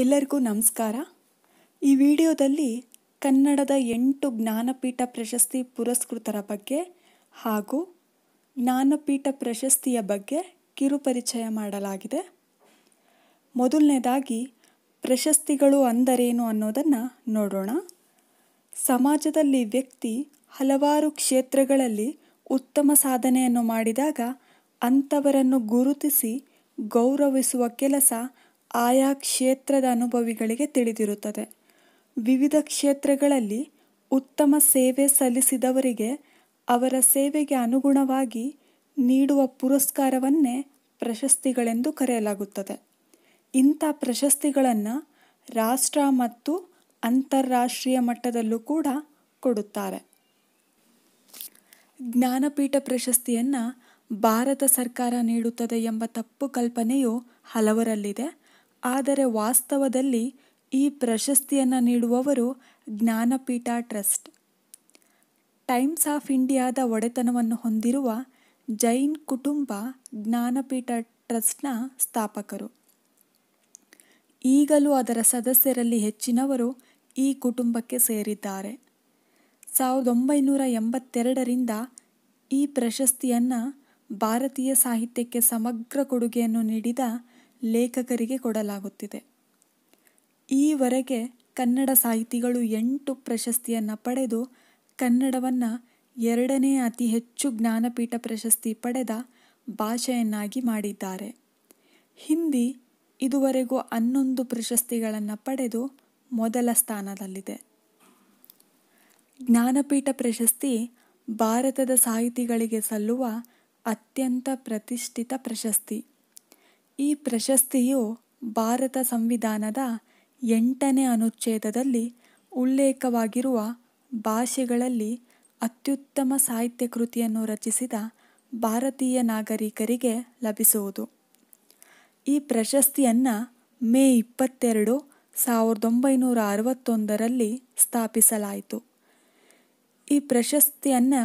ಎಲ್ಲರಿಗೂ ನಮಸ್ಕಾರ ಈ ವಿಡಿಯೋದಲ್ಲಿ ಕನ್ನಡದ ಎಂಟು ಜ್ಞಾನಪೀಠ ಪ್ರಶಸ್ತಿ ಪುರಸ್ಕೃತರ ಬಗ್ಗೆ ಹಾಗೂ ಜ್ಞಾನಪೀಠ ಪ್ರಶಸ್ತಿಯ ಬಗ್ಗೆ ಕಿರುಪರಿಚಯ ಮಾಡಲಾಗಿದೆ ಮೊದಲನೇದಾಗಿ ಪ್ರಶಸ್ತಿಗಳು ಅಂದರೇನು ಅನ್ನೋದನ್ನು ನೋಡೋಣ ಸಮಾಜದಲ್ಲಿ ವ್ಯಕ್ತಿ ಹಲವಾರು ಕ್ಷೇತ್ರಗಳಲ್ಲಿ ಉತ್ತಮ ಸಾಧನೆಯನ್ನು ಮಾಡಿದಾಗ ಅಂಥವರನ್ನು ಗುರುತಿಸಿ ಗೌರವಿಸುವ ಕೆಲಸ ಆಯಾ ಕ್ಷೇತ್ರದ ಅನುಭವಿಗಳಿಗೆ ತಿಳಿದಿರುತ್ತದೆ ವಿವಿಧ ಕ್ಷೇತ್ರಗಳಲ್ಲಿ ಉತ್ತಮ ಸೇವೆ ಸಲ್ಲಿಸಿದವರಿಗೆ ಅವರ ಸೇವೆಗೆ ಅನುಗುಣವಾಗಿ ನೀಡುವ ಪುರಸ್ಕಾರವನ್ನೇ ಪ್ರಶಸ್ತಿಗಳೆಂದು ಕರೆಯಲಾಗುತ್ತದೆ ಇಂಥ ಪ್ರಶಸ್ತಿಗಳನ್ನು ರಾಷ್ಟ್ರ ಮತ್ತು ಅಂತಾರಾಷ್ಟ್ರೀಯ ಮಟ್ಟದಲ್ಲೂ ಕೂಡ ಕೊಡುತ್ತಾರೆ ಜ್ಞಾನಪೀಠ ಪ್ರಶಸ್ತಿಯನ್ನು ಭಾರತ ಸರ್ಕಾರ ನೀಡುತ್ತದೆ ಎಂಬ ತಪ್ಪು ಕಲ್ಪನೆಯು ಹಲವರಲ್ಲಿದೆ ಆದರೆ ವಾಸ್ತವದಲ್ಲಿ ಈ ಪ್ರಶಸ್ತಿಯನ್ನು ನೀಡುವವರು ಜ್ಞಾನಪೀಠ ಟ್ರಸ್ಟ್ ಟೈಮ್ಸ್ ಆಫ್ ಇಂಡಿಯಾದ ಒಡೆತನವನ್ನು ಹೊಂದಿರುವ ಜೈನ್ ಕುಟುಂಬ ಜ್ಞಾನಪೀಠ ಟ್ರಸ್ಟ್ನ ಸ್ಥಾಪಕರು ಈಗಲೂ ಅದರ ಸದಸ್ಯರಲ್ಲಿ ಹೆಚ್ಚಿನವರು ಈ ಕುಟುಂಬಕ್ಕೆ ಸೇರಿದ್ದಾರೆ ಸಾವಿರದ ಒಂಬೈನೂರ ಎಂಬತ್ತೆರಡರಿಂದ ಈ ಪ್ರಶಸ್ತಿಯನ್ನು ಭಾರತೀಯ ಸಾಹಿತ್ಯಕ್ಕೆ ಸಮಗ್ರ ಕೊಡುಗೆಯನ್ನು ನೀಡಿದ ಲೇಖಕರಿಗೆ ಕೊಡಲಾಗುತ್ತಿದೆ ಈವರೆಗೆ ಕನ್ನಡ ಸಾಹಿತಿಗಳು ಎಂಟು ಪ್ರಶಸ್ತಿಯನ್ನು ಪಡೆದು ಕನ್ನಡವನ್ನು ಎರಡನೇ ಅತಿ ಹೆಚ್ಚು ಜ್ಞಾನಪೀಠ ಪ್ರಶಸ್ತಿ ಪಡೆದ ಭಾಷೆಯನ್ನಾಗಿ ಮಾಡಿದ್ದಾರೆ ಹಿಂದಿ ಇದುವರೆಗೂ ಹನ್ನೊಂದು ಪ್ರಶಸ್ತಿಗಳನ್ನು ಪಡೆದು ಮೊದಲ ಸ್ಥಾನದಲ್ಲಿದೆ ಜ್ಞಾನಪೀಠ ಪ್ರಶಸ್ತಿ ಭಾರತದ ಸಾಹಿತಿಗಳಿಗೆ ಸಲ್ಲುವ ಅತ್ಯಂತ ಪ್ರತಿಷ್ಠಿತ ಪ್ರಶಸ್ತಿ ಈ ಪ್ರಶಸ್ತಿಯು ಭಾರತ ಸಂವಿಧಾನದ ಎಂಟನೇ ಅನುಚ್ಛೇದದಲ್ಲಿ ಉಲ್ಲೇಖವಾಗಿರುವ ಭಾಷೆಗಳಲ್ಲಿ ಅತ್ಯುತ್ತಮ ಸಾಹಿತ್ಯ ಕೃತಿಯನ್ನು ರಚಿಸಿದ ಭಾರತೀಯ ನಾಗರಿಕರಿಗೆ ಲಭಿಸುವುದು ಈ ಪ್ರಶಸ್ತಿಯನ್ನು ಮೇ ಇಪ್ಪತ್ತೆರಡು ಸಾವಿರದ ಒಂಬೈನೂರ ಅರವತ್ತೊಂದರಲ್ಲಿ ಸ್ಥಾಪಿಸಲಾಯಿತು ಈ ಪ್ರಶಸ್ತಿಯನ್ನು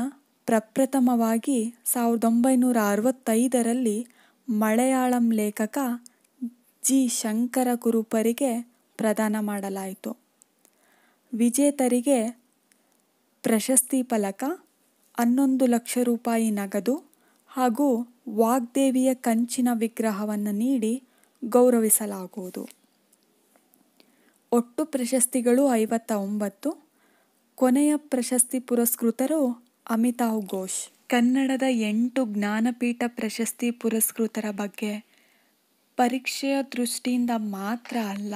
ಪ್ರಪ್ರಥಮವಾಗಿ ಸಾವಿರದ ಒಂಬೈನೂರ ಅರವತ್ತೈದರಲ್ಲಿ ಮಲಯಾಳಂ ಲೇಖಕ ಜಿ ಶಂಕರ ಕುರುಪರಿಗೆ ಪ್ರದಾನ ಮಾಡಲಾಯಿತು ವಿಜೇತರಿಗೆ ಪ್ರಶಸ್ತಿ ಫಲಕ ಹನ್ನೊಂದು ಲಕ್ಷ ರೂಪಾಯಿ ನಗದು ಹಾಗೂ ವಾಗ್ದೇವಿಯ ಕಂಚಿನ ವಿಗ್ರಹವನ್ನು ನೀಡಿ ಗೌರವಿಸಲಾಗುವುದು ಒಟ್ಟು ಪ್ರಶಸ್ತಿಗಳು ಐವತ್ತ ಒಂಬತ್ತು ಕೊನೆಯ ಪ್ರಶಸ್ತಿ ಪುರಸ್ಕೃತರು ಅಮಿತಾವ್ ಘೋಷ್ ಕನ್ನಡದ ಎಂಟು ಜ್ಞಾನಪೀಠ ಪ್ರಶಸ್ತಿ ಪುರಸ್ಕೃತರ ಬಗ್ಗೆ ಪರೀಕ್ಷೆಯ ದೃಷ್ಟಿಯಿಂದ ಮಾತ್ರ ಅಲ್ಲ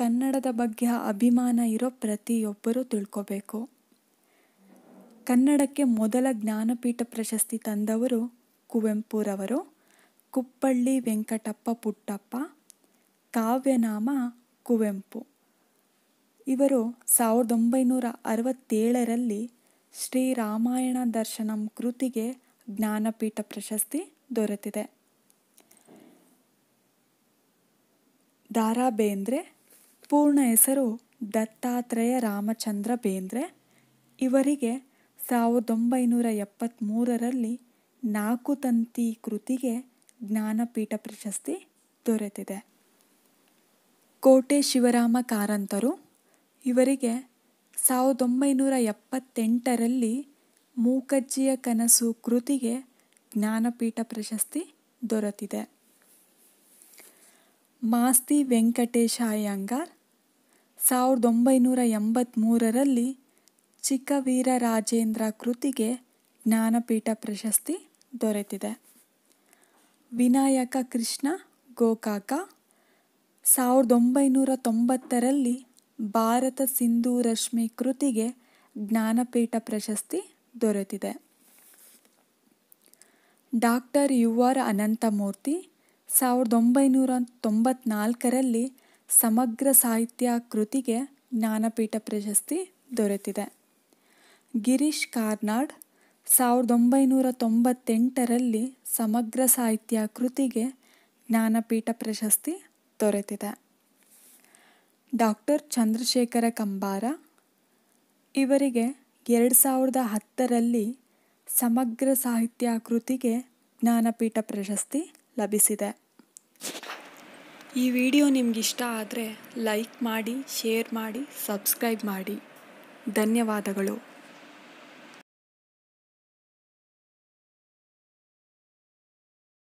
ಕನ್ನಡದ ಬಗ್ಗೆ ಅಭಿಮಾನ ಇರೋ ಪ್ರತಿಯೊಬ್ಬರೂ ತಿಳ್ಕೋಬೇಕು ಕನ್ನಡಕ್ಕೆ ಮೊದಲ ಜ್ಞಾನಪೀಠ ಪ್ರಶಸ್ತಿ ತಂದವರು ಕುವೆಂಪುರವರು ಕುಪ್ಪಳ್ಳಿ ವೆಂಕಟಪ್ಪ ಪುಟ್ಟಪ್ಪ ಕಾವ್ಯನಾಮ ಕುವೆಂಪು ಇವರು ಸಾವಿರದ ಒಂಬೈನೂರ ಅರವತ್ತೇಳರಲ್ಲಿ ಶ್ರೀರಾಮಾಯಣ ದರ್ಶನಂ ಕೃತಿಗೆ ಜ್ಞಾನಪೀಠ ಪ್ರಶಸ್ತಿ ದೊರೆತಿದೆ ದಾರಾ ಬೇಂದ್ರೆ ಪೂರ್ಣ ಹೆಸರು ದತ್ತಾತ್ರೇಯ ರಾಮಚಂದ್ರ ಬೇಂದ್ರೆ ಇವರಿಗೆ ಸಾವಿರದ ಒಂಬೈನೂರ ಎಪ್ಪತ್ತ್ಮೂರರಲ್ಲಿ ನಾಲ್ಕು ತಂತಿ ಕೃತಿಗೆ ಜ್ಞಾನಪೀಠ ಪ್ರಶಸ್ತಿ ದೊರೆತಿದೆ ಕೋಟೆ ಶಿವರಾಮ ಕಾರಂತರು ಇವರಿಗೆ ಸಾವಿರದ ಒಂಬೈನೂರ ಎಪ್ಪತ್ತೆಂಟರಲ್ಲಿ ಮೂಕಜ್ಜಿಯ ಕನಸು ಕೃತಿಗೆ ಜ್ಞಾನಪೀಠ ಪ್ರಶಸ್ತಿ ದೊರೆತಿದೆ ಮಾಸ್ತಿ ವೆಂಕಟೇಶ ಅಯ್ಯಂಗಾರ್ ಸಾವಿರದ ಒಂಬೈನೂರ ಎಂಬತ್ತ್ಮೂರರಲ್ಲಿ ಚಿಕ್ಕವೀರ ರಾಜೇಂದ್ರ ಕೃತಿಗೆ ಜ್ಞಾನಪೀಠ ಪ್ರಶಸ್ತಿ ದೊರೆತಿದೆ ವಿನಾಯಕ ಕೃಷ್ಣ ಗೋಕಾಕ ಸಾವಿರದ ಒಂಬೈನೂರ ತೊಂಬತ್ತರಲ್ಲಿ ಭಾರತ ಸಿಂಧೂ ರಶ್ಮಿ ಕೃತಿಗೆ ಜ್ಞಾನಪೀಠ ಪ್ರಶಸ್ತಿ ದೊರೆತಿದೆ ಡಾಕ್ಟರ್ ಯು ಆರ್ ಅನಂತಮೂರ್ತಿ ಸಾವಿರದ ಒಂಬೈನೂರ ತೊಂಬತ್ನಾಲ್ಕರಲ್ಲಿ ಸಮಗ್ರ ಸಾಹಿತ್ಯ ಕೃತಿಗೆ ಜ್ಞಾನಪೀಠ ಪ್ರಶಸ್ತಿ ದೊರೆತಿದೆ ಗಿರೀಶ್ ಕಾರ್ನಾಡ್ ಸಾವಿರದ ಒಂಬೈನೂರ ತೊಂಬತ್ತೆಂಟರಲ್ಲಿ ಸಮಗ್ರ ಸಾಹಿತ್ಯ ಕೃತಿಗೆ ಜ್ಞಾನಪೀಠ ಪ್ರಶಸ್ತಿ ದೊರೆತಿದೆ ಡಾಕ್ಟರ್ ಚಂದ್ರಶೇಖರ ಕಂಬಾರ ಇವರಿಗೆ ಎರಡು ಸಾವಿರದ ಹತ್ತರಲ್ಲಿ ಸಮಗ್ರ ಸಾಹಿತ್ಯ ಕೃತಿಗೆ ಜ್ಞಾನಪೀಠ ಪ್ರಶಸ್ತಿ ಲಭಿಸಿದೆ ಈ ವಿಡಿಯೋ ನಿಮಗಿಷ್ಟ ಆದರೆ ಲೈಕ್ ಮಾಡಿ ಶೇರ್ ಮಾಡಿ ಸಬ್ಸ್ಕ್ರೈಬ್ ಮಾಡಿ ಧನ್ಯವಾದಗಳು